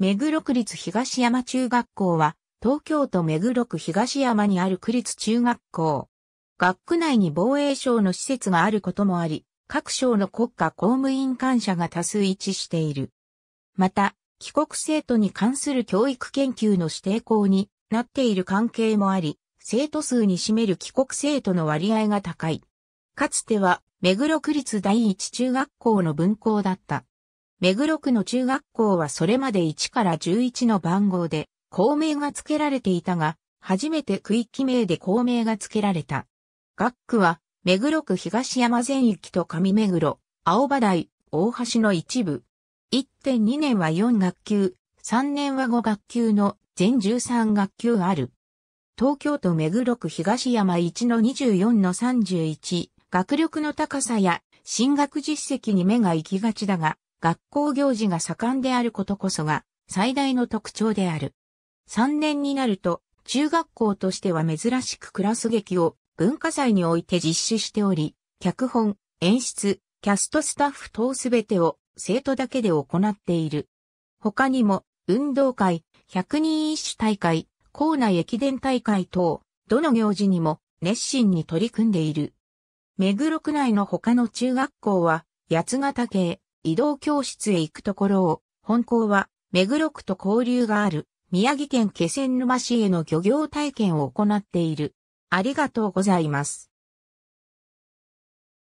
目黒区立東山中学校は、東京都目黒区東山にある区立中学校。学区内に防衛省の施設があることもあり、各省の国家公務員官舎が多数位置している。また、帰国生徒に関する教育研究の指定校になっている関係もあり、生徒数に占める帰国生徒の割合が高い。かつては、目黒区立第一中学校の分校だった。目黒区の中学校はそれまで1から11の番号で校名が付けられていたが、初めて区域名で校名が付けられた。学区は、目黒区東山全域と上目黒、青葉台、大橋の一部。1.2年は4学級、3年は5学級の全13学級ある。東京都目黒区東山1の24の31、学力の高さや進学実績に目が行きがちだが、学校行事が盛んであることこそが最大の特徴である。3年になると、中学校としては珍しくクラス劇を文化祭において実施しており、脚本、演出、キャストスタッフ等すべてを生徒だけで行っている。他にも、運動会、百人一首大会、校内駅伝大会等、どの行事にも熱心に取り組んでいる。目黒区内の他の中学校は、八ヶ岳、移動教室へ行くところを、本校は、目黒区と交流がある、宮城県気仙沼市への漁業体験を行っている。ありがとうございます。